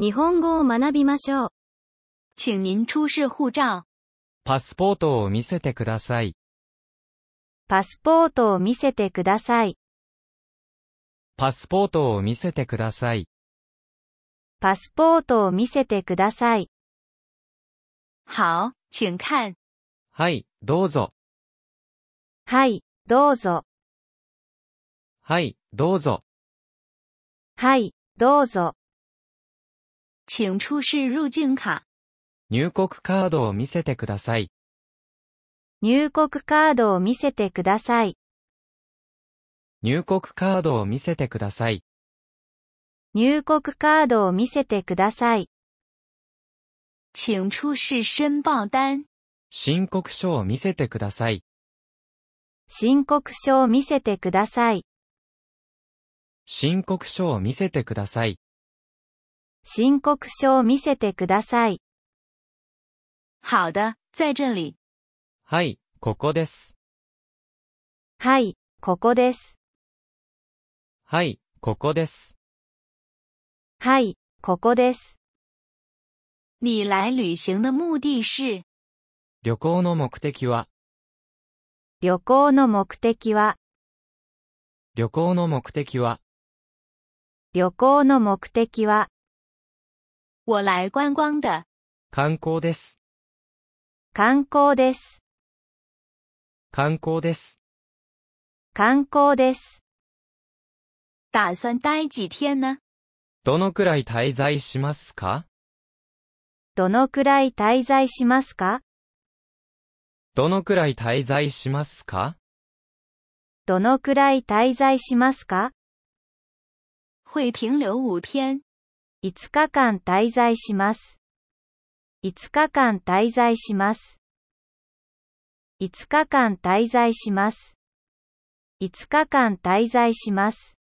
日本語を学びましょう。请您出示护照。パスポートを見せてください。パスポートを見せてください。パスポートを見せてください。パスポートを見せてください。好、请看。はい、どうぞ。はい、どうぞ。はい、どうぞ。はい、どうぞ。请出示入境卡。入国カードを見せてください。入国カードを見せてください。入国カードを見せてください。入国カードを見せてください。请出示申入单。申告書を見せてください。申告書を見せてください。申告書を見せてください。申告書を見せてください。好的、在这里。はい、ここです。はい、ここです。はい、ここです。はい、ここです。你来旅行的目的是旅行の目的は旅行の目的は旅行の目的は旅行の目的は我来观光的。観光です。観光です。観光です。観光です。打算待几天呢どのくらい滞在しますかどのくらい滞在しますかどのくらい滞在しますかどのくらい滞在しますか会停留五天。5日間滞在します。5日間滞在します。5日間滞在します。5日間滞在します。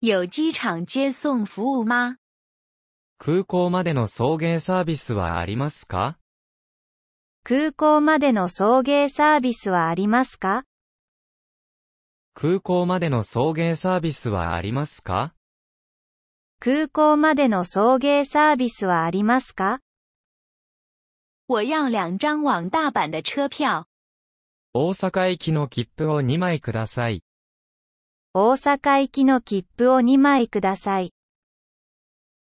有机場接送服务吗空港までの送迎サービスはありますか空港までの送迎サービスはありますか空港までの送迎サービスはありますか空港までの送迎サービスはありますか我要两张往大阪的车票。大阪行きの切符を2枚ください。大阪行きの切符を2枚ください。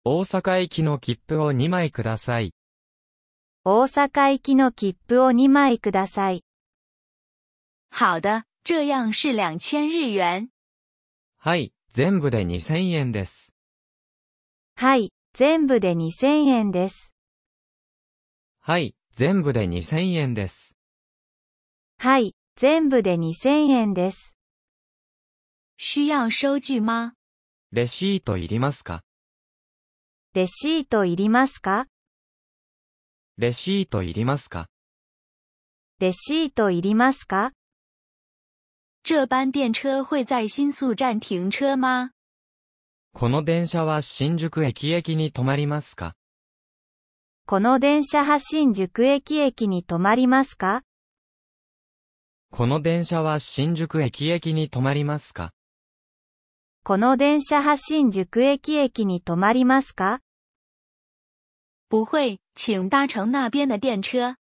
大阪行きの切符を2枚ください。大阪行きの切符を2枚ください。好的，这样是两千日元。はい、全部で二千円です。はい、全部で二千円です。はい、全部で二千円です。はい、全部で二千円です。需要收据吗レシートいりますかレシートいりますかレシートいりますかレシートいりますか这班電車会在新宿站停車吗この電車は新宿駅駅に止まりますかこの電車は新宿駅駅に止まりますかこの電車は新宿駅駅に止まりますかこの電車は新宿駅駅に止まりますか不会、请搭乘那边的电车。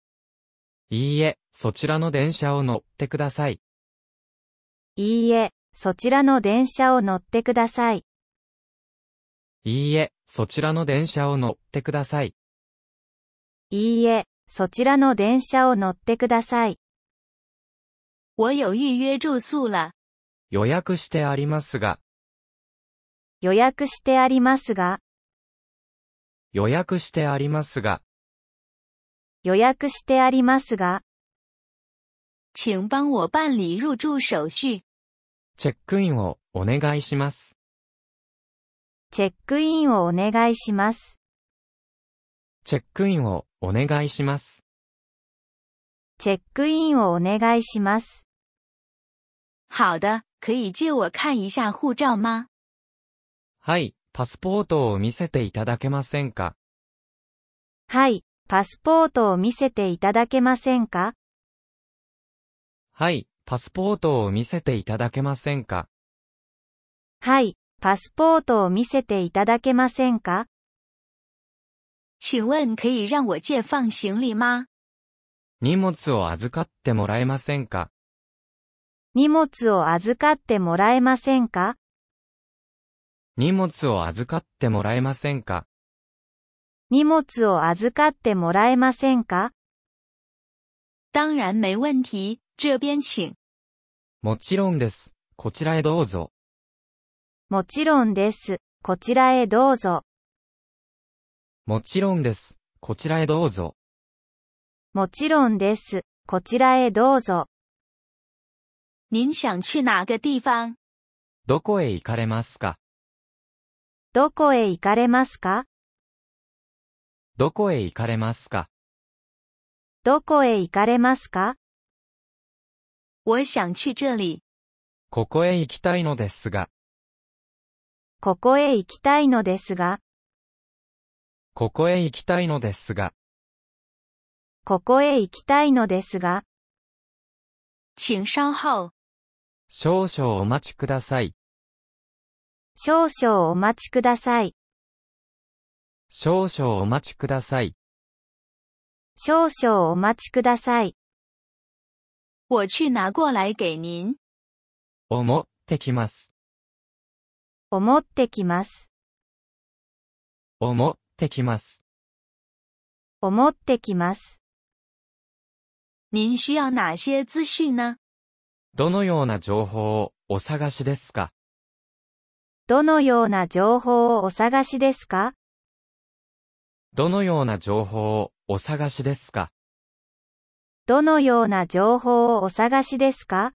いいえ、そちらの電車を乗ってください。いいえ、そちらの電車を乗ってください。いいえ、そちらの電車を乗ってください。いいえ、そちらの電車を乗ってください。我有预约住宿了。予約してありますが。予約してありますが。予約してありますが。予約してありますが。请帮我办理入住手续。チェックインをお願いします。チェックインをお願いします。チェックインをお願いします。チェックインをお願いします。好的、可以借我看一下护照吗はい、パスポートを見せていただけませんかはい、パスポートを見せていただけませんかはい、パスポートを見せていただけませんかはい、パスポートを見せていただけませんか请问可以让我借放行李吗荷物を預かってもらえませんか荷物を預かってもらえませんか荷物を預かってもらえませんか荷物を預かってもらえませんか当然没问题、这边请。もちろんです。こちらへどうぞ。もちろんです。こちらへどうぞ。もちろんです。こちらへどうぞ。もちろんです。こちらへどうぞ。您想去哪个地方どこへ行かれますかどこへ行かれますかどこへ行かれますかどこへ行かれますか我想去这里。ここへ行きたいのですが。ここへ行きたいのですが。ここへ行きたいのですが。ここへ行きたいのですが。请稍后。少々お待ちください。少々お待ちください。少々お待ちください。少々お待ちください。我去拿过来给您。思ってきます。思ってきます。思ってきます。思ってきます。您需要哪些资讯呢どのような情報をお探しですかどのような情報をお探しですかどのような情報をお探しですかどのような情報をお探しですか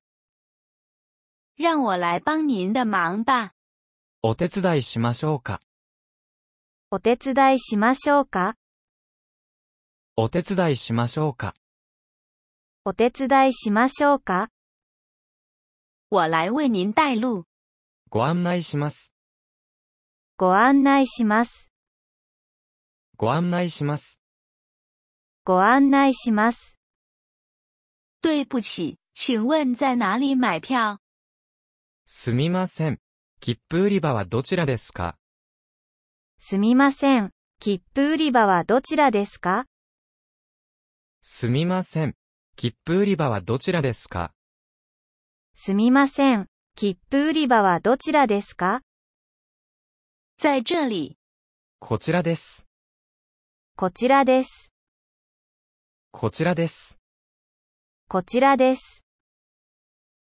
让我来帮您的忙吧。お手伝いしましょうか。お手伝いしましょうか。お手伝いしましょうか。お手伝いしましょうか。我来为您带路。ご案内します。ご案内します。ご案内します。ご案内します。对不起，请问在哪里买票？すみません。切符売り場はどちらですかすみません。切符売り場はどちらですかすみません。切符売り場はどちらですかすみません。切符売り場はどちらですか在这里。こちらです。こちらです。こちらです。こちらです。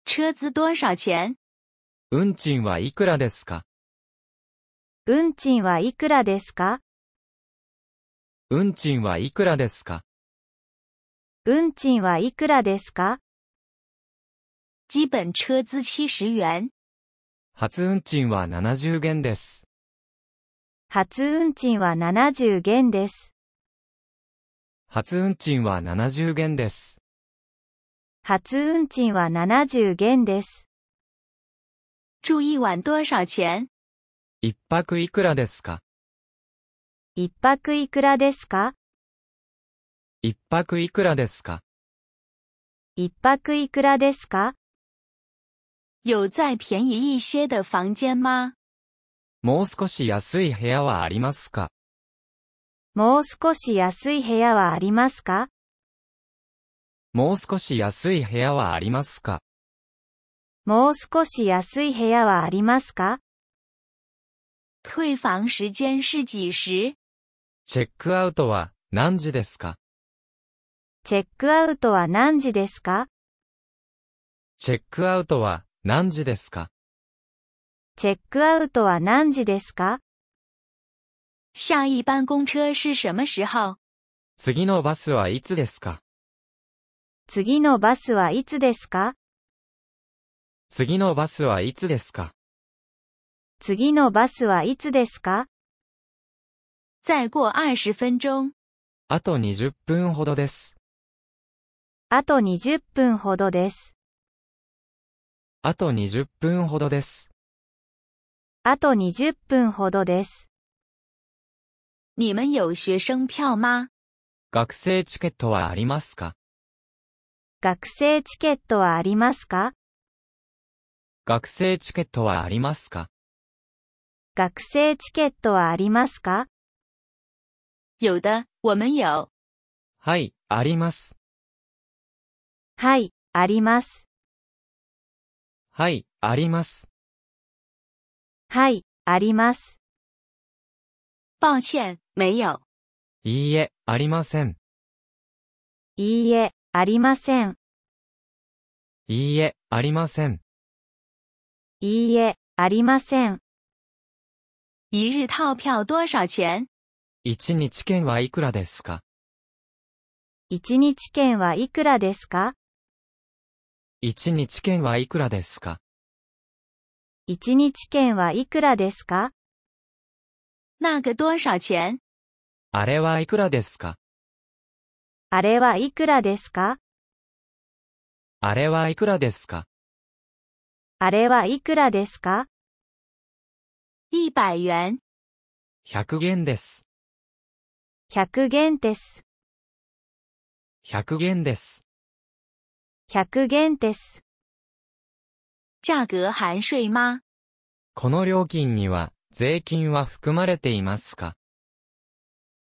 車子多少钱運賃はいくらですか運賃はいくらですか運賃はいくらですか運賃はいくらですか基本車資70元。初運賃は70元です。初運賃は70元です。初運賃は70元です。初運賃は70元です。住一晚多少钱一泊いくらですか一泊いくらですか一泊いくらですか一泊いくらですか有再便宜一些的房间吗もう少し安い部屋はありますかもう少し安い部屋はありますかもう少し安い部屋はありますかもう少し安い部屋はありますか退房時間是几時チェックアウトは何時ですかチェックアウトは何時ですかチェックアウトは何時ですかチェックアウトは何時ですか下一班公車是什么时候次のバスはいつですか次のバスはいつですか次のバスはいつですか次のバスはいつですか再过20分钟。あと20分ほどです。あと20分ほどです。あと20分ほどです。あと20分ほどです。你们有学生票吗学生チケットはありますか学生チケットはありますか学生チケットはありますか学生チケットはありますか有的、我们有。はい、あります。はい、あります。はい、あります。はい、あります。抱歉、没有。いいえ、ありません。いいえ、ありません。いいえ、ありません。いいえ、ありません。一日套票多少钱一日券はいくらですか一日券はいくらですか一日券はいくらですか一日券はいくらですか那个多少钱あれはいくらですかあれはいくらですかあれはいくらですかあれはいくらですか一百元。100元です。100元です。100元です。100元です。价格含税吗この料金には税金は含まれていますか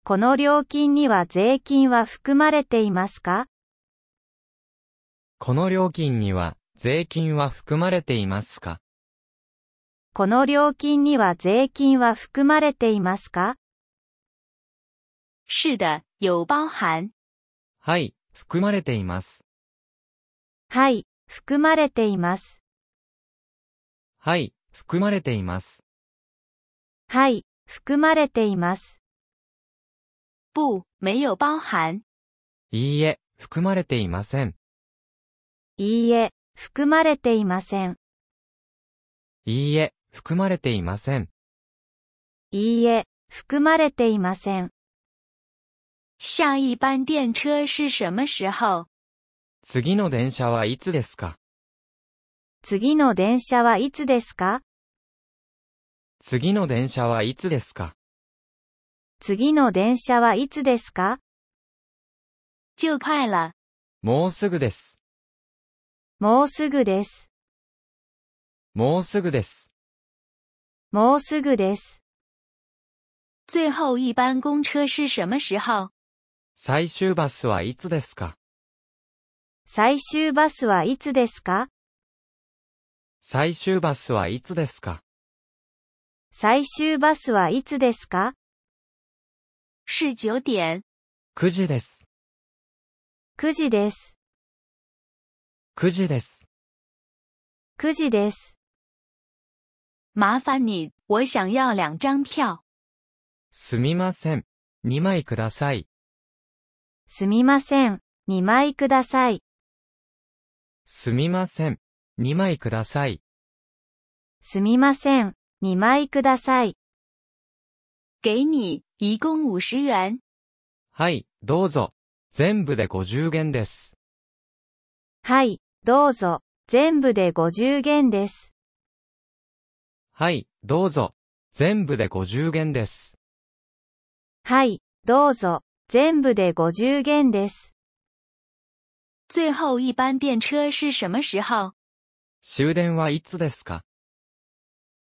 この料金には税金は含まれていますかこの料金には税金は含まれていますかこの料金には税金は含まれていますか是的、有包含。はい、含まれています。はい、含まれています。はい、含まれています。はい、含まれています。不、没有包含。いいえ、含まれていません。いいえ、含まれていません。いいえ、含まれていません。いいえ、含まれていません。下一般電車是什么时候次の電車はいつですか次の電車はいつですか次の電車はいつですか次の電車はいつですか就快了。もうすぐです。もうすぐです。もうすぐです。もうすぐです。最後一般公車是什么时候最終バスはいつですか最終バスはいつですか最終バスはいつですか最終バスはいつですか是九点。9時です。9時です。9時です。9時です。麻烦你、我想要两张票。すみません。二枚ください。すみません。二枚ください。すみません。二枚ください。すみません。二枚ください。给你、一共50元。はい、どうぞ。全部で50元です。はい、どうぞ。全部で50元です。はい、どうぞ。全部で50元です。はい、どうぞ。全部で50元です。最後一般電車是什么时候終電はいつですか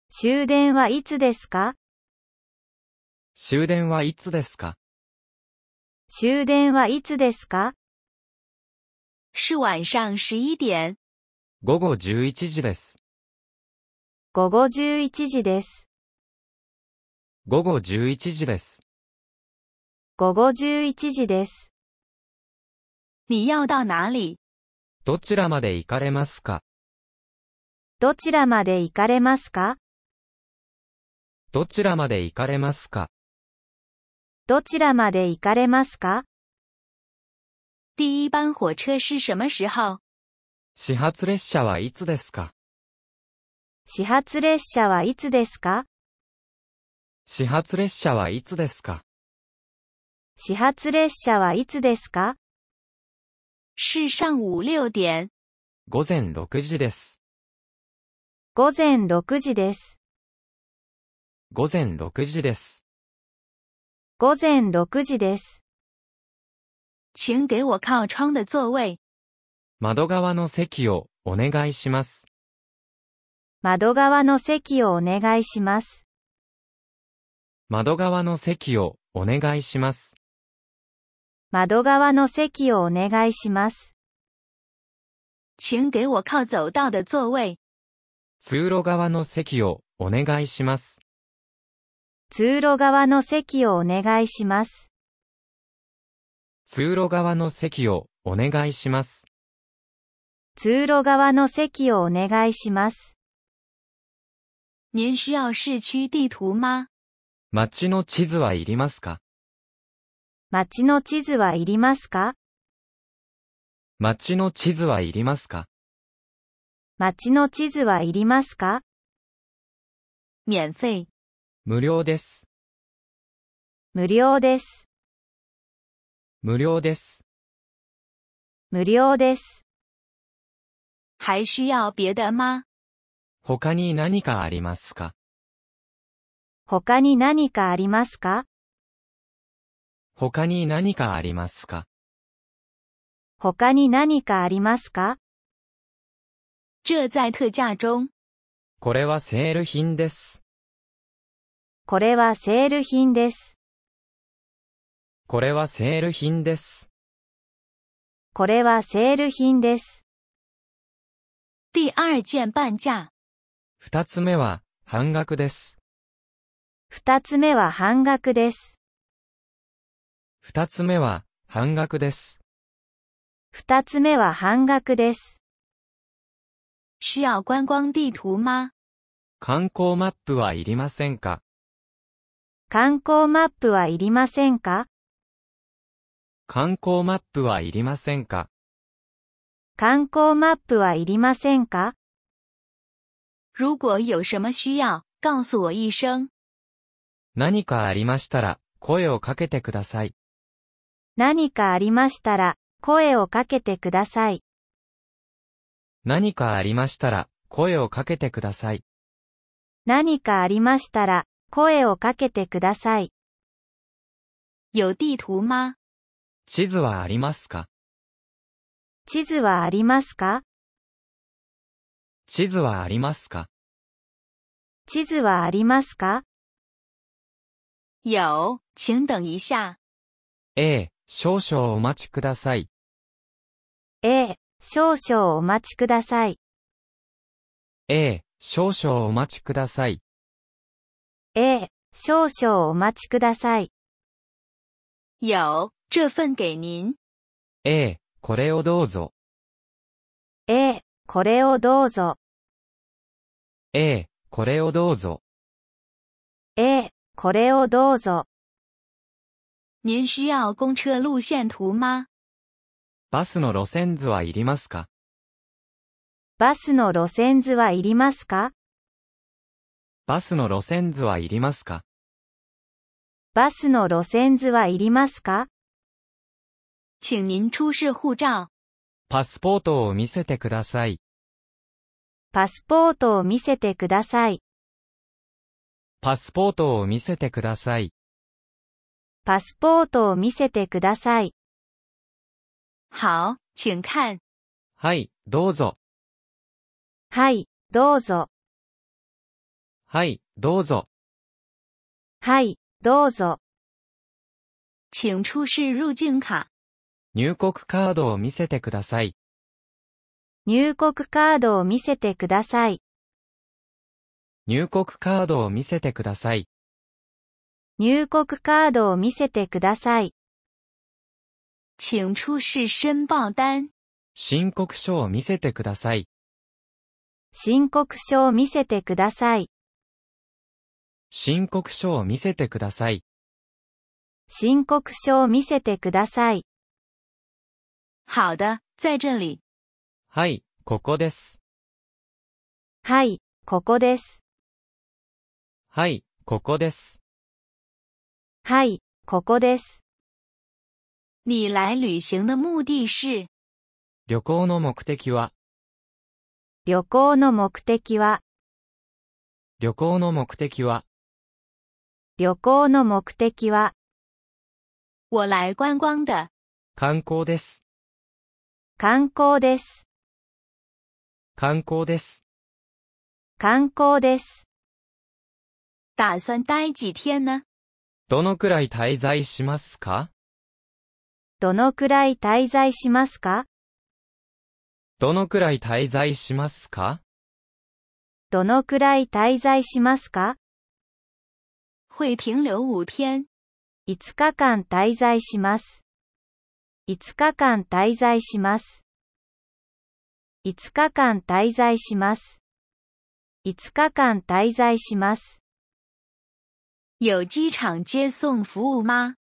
終電はいつですか終電はいつですか終電はいつですか是晚上11点。午後11時です。午後11時です。午後11時です。午後11時です。你要到哪里どちらまで行かれますかどちらまで行かれますかどちらまで行かれますかどちらまで行かれますか第一班火车是什么时候始発列車はいつですか始発列車はいつですか始発列車はいつですか始発列車はいつですか是上午六点。午前六時です。午前六時です。午前六時です。午前6時です。请给我靠窗的座位。窓側の席をお願いします。窓側の席をお願いします。窓側の席をお願いします。窓側の席をお願いします。请给我靠走道的座位。通路側の席をお願いします。通路側の席をお願いします。通路側の席をお願いします。通路側の席をお願いします。您需要市区地图吗街の地図はいりますか街の地図はいりますか街の地図はいりますか町の地図はいりますか免無料です。無料です。無料です。無料です。还需要别的吗他に何かありますか他に何かありますか他に何かありますか他に何かありますか这在特价中。これはセール品です。これはセール品です。これはセール品です。これはセール品です。第二件半价。二つ目は半額です。二つ目は半額です。二つ目は半額です。二つ目は半額です。需要观光地图吗観光マップはいりませんか観光マップはいりませんか観光マップはいりませんか観光マップはいりませんか如果有什么需要、告诉我一声。何かありましたら、声をかけてください。何かありましたら、声をかけてください。何かありましたら、声をかけてください。何かありましたら、声をかけてください。有地图吗地図はありますか地図はありますか地図はありますか地図はありますか有、请等一下。ええ、少々お待ちください。ええ、少々お待ちください。ええ、少々お待ちください。ええ、少々お待ちください。有、这份给您。ええ、これをどうぞ。ええ、これをどうぞ。ええ、これをどうぞ。ええ、これをどうぞ。您需要公车路线图吗バスの路線図はいりますかバスの路線図はいりますかバスの路線図はいりますかバスの路線図はいりますか请您出示護照。パスポートを見せてください。パスポートを見せてください。パスポートを見せてください。パスポートを見せてください。好、请看。はい、どうぞ。はい、どうぞ。はい、どうぞ。はい、どうぞ。请出示入境卡。入国カードを見せてください。入国カードを見せてください。入国カードを見せてください。入国カードを見せてください。请出示申報单。申告書を見せてください。申告書を見せてください。申告書を見せてください。申告書を見せてください。好的、在这里。はい、ここです。はい、ここです。はい、ここです。はい、ここです。你来旅行的目的是旅行の目的は旅行の目的は旅行の目的は旅行の目的は我来观光的。観光です。観光です。観光です。観光です。打算待几天呢？どのくらい滞在しますかどのくらい滞在しますかどのくらい滞在しますかどのくらい滞在しますか会停留五天。5日間滞在します。5日間滞在します。5日間滞在します。5日間滞在します。有机場接送服务吗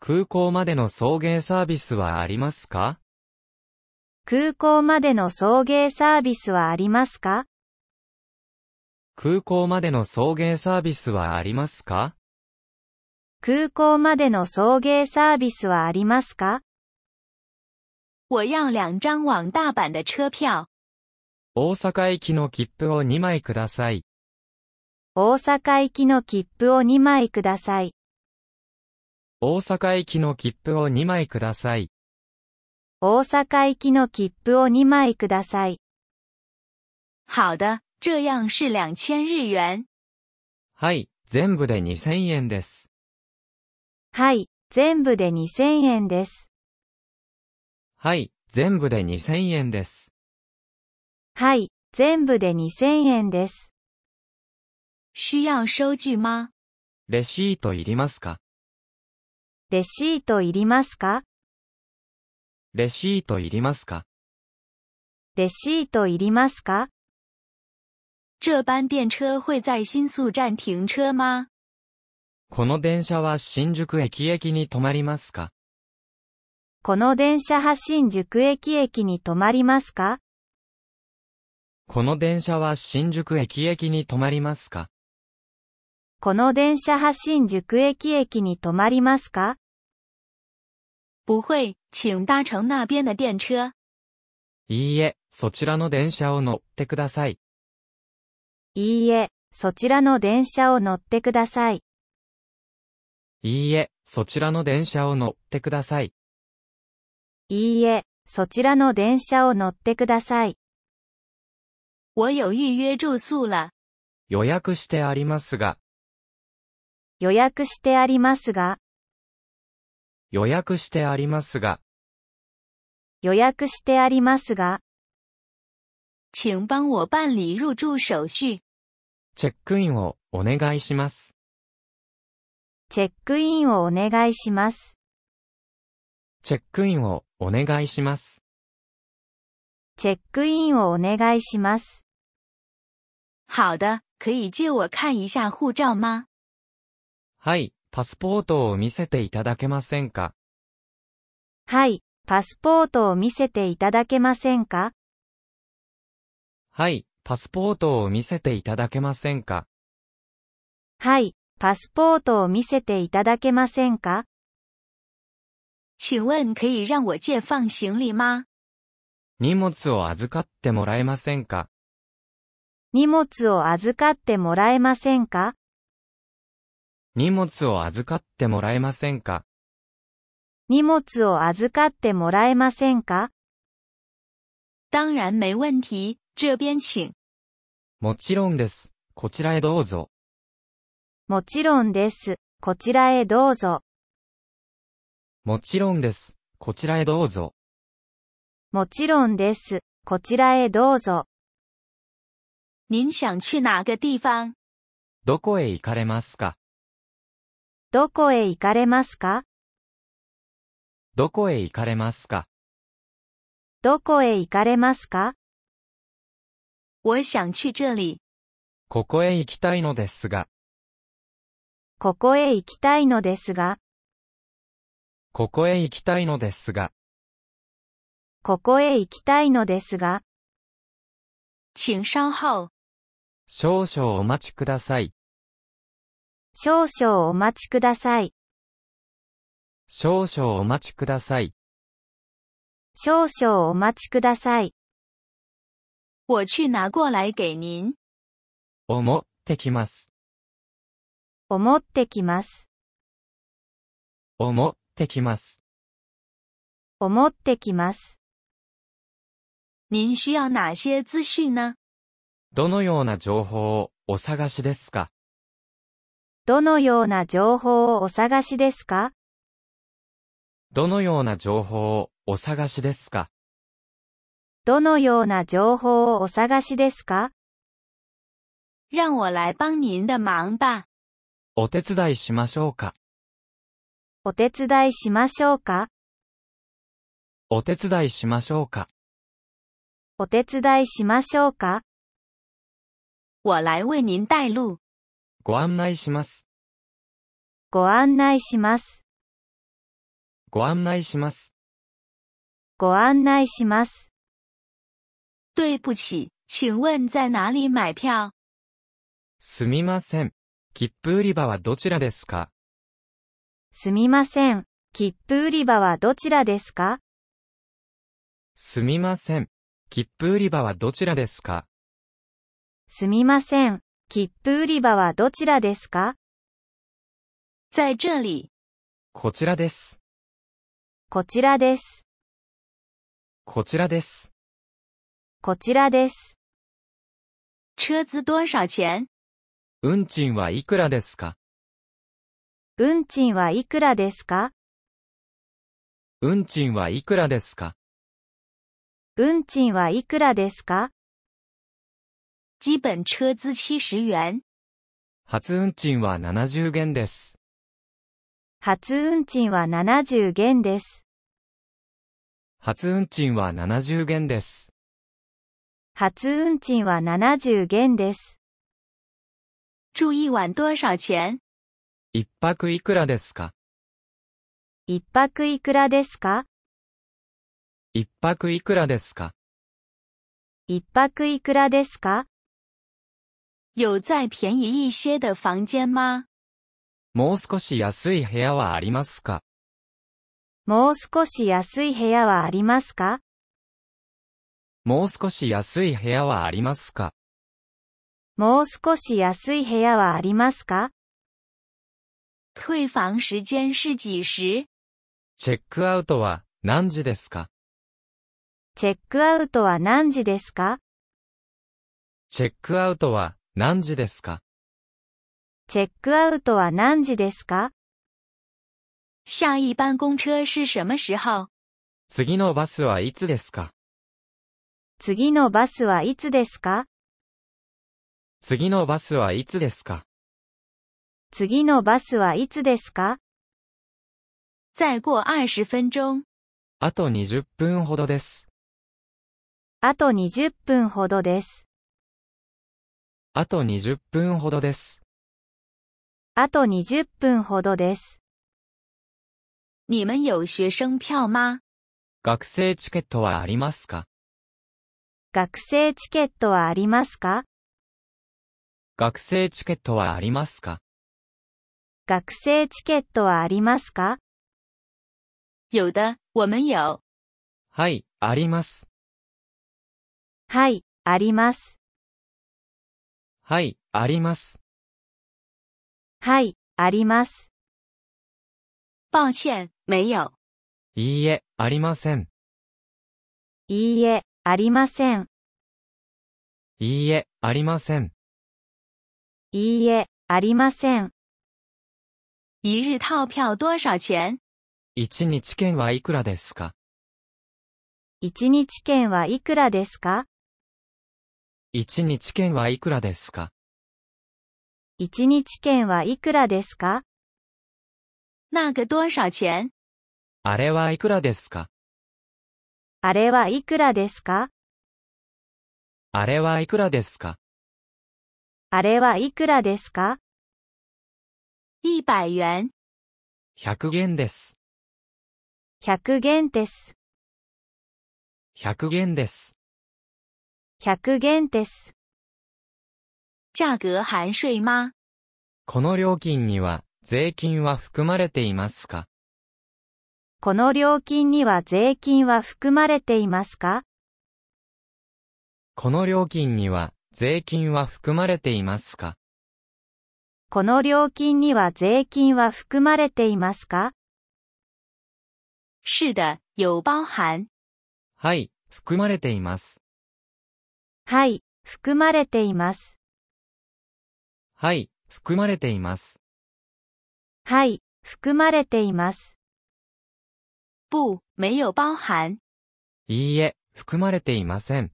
空港までの送迎サービスはありますか空港までの送迎サービスはありますか空港までの送迎サービスはありますか空港までの送迎サービスはありますか我要两张往大阪的车票。大阪行きの切符を2枚ください。大阪行きの切符を2枚ください。大阪行きの切符を2枚ください。大阪行きの切符を2枚ください。好的，这样是两千日元。はい、全部で2000円です。はい、全部で2000円です。はい、全部で2000円です。はい、全部で2000円です。需要收据吗レシートいりますかレシートいりますかレシートいりますかレシートいりますか这班電車会在新宿站停車吗この電車は新宿駅駅に止まりますかこの電車は新宿駅駅に止まりますかこの電車は新宿駅駅に止まりますかこの電車は新宿駅駅に止まりますか不会、请搭乘那边的电车。いいえ、そちらの電車を乗ってください。いいえ、そちらの電車を乗ってください。いいえ、そちらの電車を乗ってください。いいえ、そちらの電車を乗ってください。我有预约住宿了。予約してありますが、予約してありますが、予約してありますが、予約してありますが、请帮我办理入住手续。チェックインをお願いします。チェックインをお願いします。チェックインをお願いします。チェックインをお願いします。好的、可以借我看一下护照吗はい、パスポートを見せていただけませんかはい、パスポートを見せていただけませんかはい、パスポートを見せていただけませんかはい、パスポートを見せていただけませんか请问可以让我借放行李吗荷物を預かってもらえませんか荷物を預かってもらえませんか荷物を預かってもらえませんか荷物を預かってもらえませんか当然没问题。这边请。もちろんです。こちらへどうぞ。もちろんです。こちらへどうぞ。もちろんです。こちらへどうぞ。もちろんです。こちらへどうぞ。您想去哪个地方どこへ行かれますかどこへ行かれますかどこへ行かれますかどこへ行かれますか我想去这里。ここへ行きたいのですが。ここへ行きたいのですが。ここへ行きたいのですが。ここへ行きたいのですが。请稍后。少々お待ちください。少々お待ちください。少々お待ちください。少々お待ちください。我去拿过来给您。思ってきます。思ってきます。思ってきます。思ってきます。您需要哪些资讯呢どのような情報をお探しですかどのような情報をお探しですかどのような情報をお探しですかどのような情報をお探しですか让我来帮您的忙吧。お手伝いしましょうか。お手伝いしましょうか。お手伝いしましょうか。お手伝いしましょうか。我来为您带路。ご案内します。ご案内します。ご案内します。ご案内します。对不起，请问在哪里买票？すみません。切符売り場はどちらですかすみません。切符売り場はどちらですかすみません。切符売り場はどちらですかすみません。切符売り場はどちらですか在这里。こちらです。こちらです。こちらです。こちらです。車子多少钱運賃はいくらですか運賃はいくらですか運賃はいくらですか運賃はいくらですか基本車資70元。初運賃は70元です。初運賃は70元です。初運賃は70元です。初運賃は70元です。住一晚多少钱一泊いくらですか一泊いくらですか一泊いくらですか一泊いくらですか有再便宜一些的房间吗もう少し安い部屋はありますかもう少し安い部屋はありますかもう少し安い部屋はありますかもう少し安い部屋はありますか退房時間是几時チェックアウトは何時ですかチェックアウトは何時ですかチェックアウトは何時ですかチェックアウトは何時ですか下一班公車是什么时候次のバスはいつですか次のバスはいつですか次のバスはいつですか次のバスはいつですか再过20分钟。あと20分ほどです。あと20分ほどです。あと20分ほどです。あと20分ほどです。你们有学生票吗学生チケットはありますか学生チケットはありますか学生チケットはありますか学生チケットはありますか有的、我们有。はい、あります。はい、あります。はい、あります。はい、あります。抱歉、没有。いいえ、ありません。いいえ、ありません。いいえ、ありません。いいえ、ありません。一日套票多少钱一日券はいくらですか一日券はいくらですか一日券はいくらですか一日券はいくらですか那个多少钱あれはいくらですかあれはいくらですかあれはいくらですかあれはいくらですか一百元。100元です。100元です。100元です。100元です。价格含税吗この料金には税金は含まれていますかこの料金には税金は含まれていますかこの料金には税金は含まれていますかこの料金には税金は含まれていますか是的、有包含。はい、含まれています。はい、含まれています。はい、含まれています。はい、含まれています。不、没有包含。いいえ、含まれていません。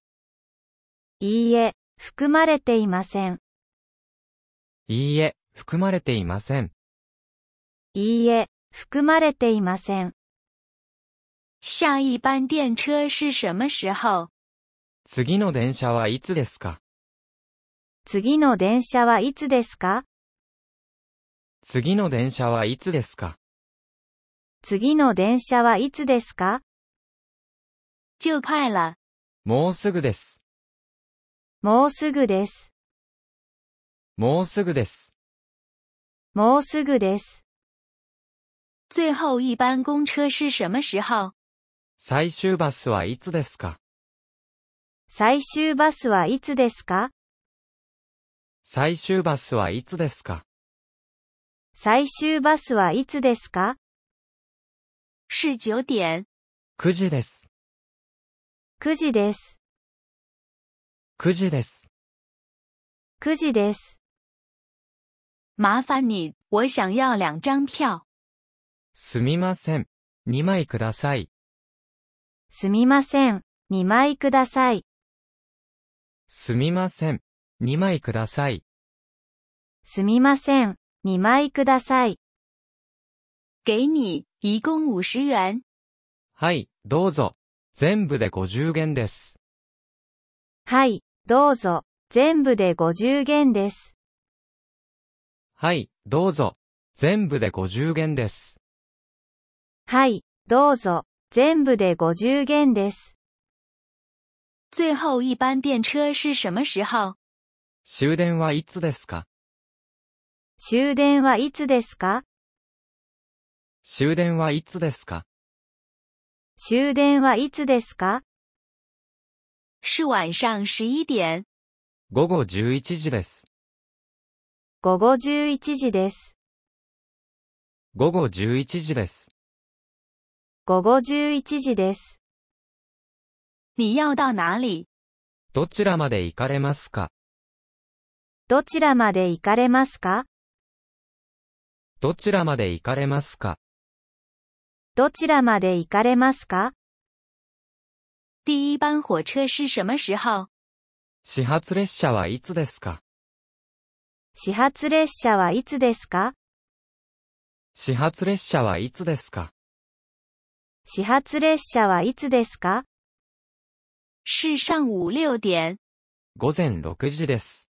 いいえ、含まれていません。いいえ、含まれていません。いいえ、含まれていません。上一般電車是什么时候次の電車はいつですか次の電車はいつですか次の電車はいつですか次の電車はいつですか就快了。もうすぐです。もうすぐです。もうすぐです。もうすぐです。最後一般公車是什么时候最終バスはいつですか最終バスはいつですか最終バスはいつですか最終バスはいつですか是九点。9時です。9時です。9時です。9時です。麻烦你、我想要两张票。すみません。二枚ください。すみません。二枚ください。すみません。二枚ください。すみません。二枚ください。给你、一共五十元。はい、どうぞ。全部で50元です。はい、どうぞ。全部で50元です。はい、どうぞ。全部で50元です。はい、どうぞ。全部で50元です。最後一般電車是什么时候終電はいつですか終電はいつですか終電はいつですか終電はいつですか是晚上11点。午後11時です。午後11時です。午後11時です。午後11時です。你要到哪里どちらまで行かれますかどちらまで行かれますかどちらまで行かれますかどちらまで行かれますか第一班火车是什么时候始発列車はいつですか始発列車はいつですか始発列車はいつですか始発列車はいつですか是上午六点。午前六時です。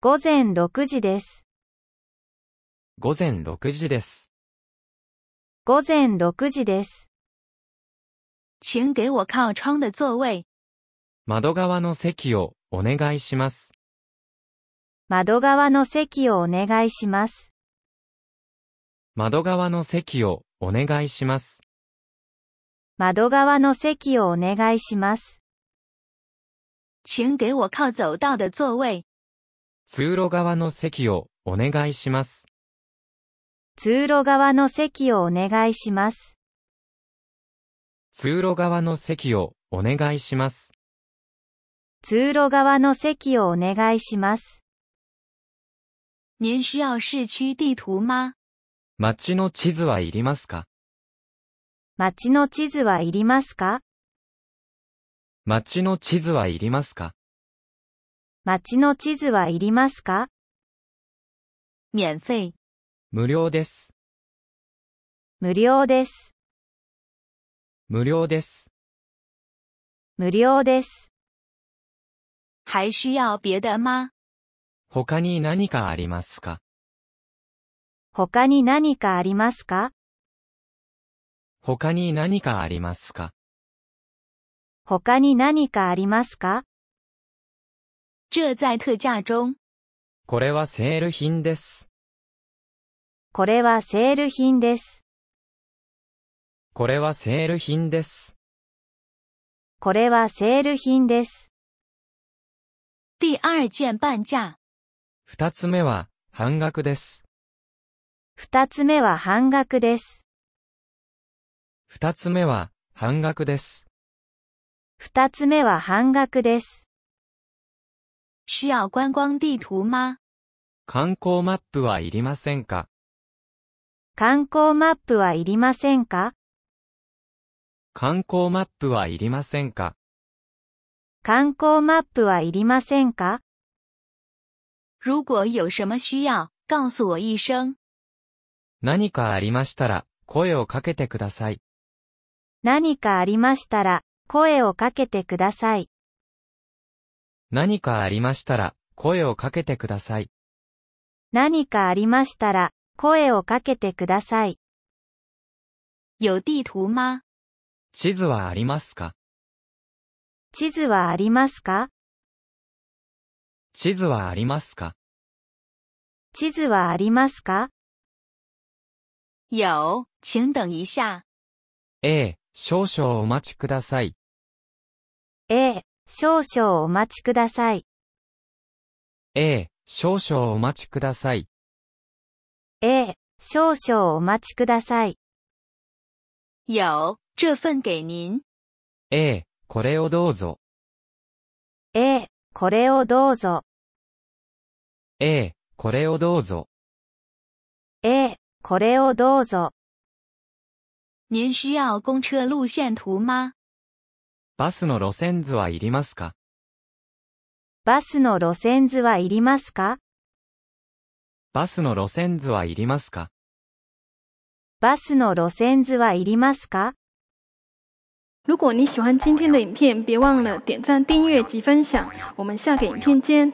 午前六時です。午前六時です。午前6時です。请给我靠窗的座位。窓側の席をお願いします。窓側の席をお願いします。窓側の席をお願いします。窓側の席をお願いします。请给我靠走道的座位。通路側の席をお願いします。通路側の席をお願いします。通路側の席をお願いします。通路側の席をお願いします。您需要市区地图吗街の地図はいりますか街の地図はいりますか街の地図はいりますか街の地図はいりますか免費無料です。無料です。無料です。無料です。还需要别的吗他に何かありますか他に何かありますか他に何かありますか他に何かありますか这在特价中。これはセール品です。これはセール品です。これはセール品です。これはセール品です。第二件半价。二つ目は半額です。二つ目は半額です。二つ目は半額です。二つ目は半額です。需要观光地图吗観光マップはいりませんか観光マップはいりませんか観光マップはいりませんか観光マップはいりませんか如果有什么需要、告诉我一声。何かありましたら、声をかけてください。何かありましたら、声をかけてください。何かありましたら、声をかけてください。何かありましたら、声をかけてください。有地图吗地図はありますか地図はありますか地図はありますか地図はありますか有、请等一下。ええ、少々お待ちください。ええ、少々お待ちください。ええ、少々お待ちください。ええ、少々お待ちください。有、这份给您。ええ、これをどうぞ。ええ、これをどうぞ。ええ、これをどうぞ。ええ、これをどうぞ。您需要公车路线图吗バスの路線図はいりますかバスの路線図はいりますかバスの路線図はいりますかバスの路線図はいりますか如果你喜欢今天的影片，别忘了点赞、订阅及分享。我们下个影片见。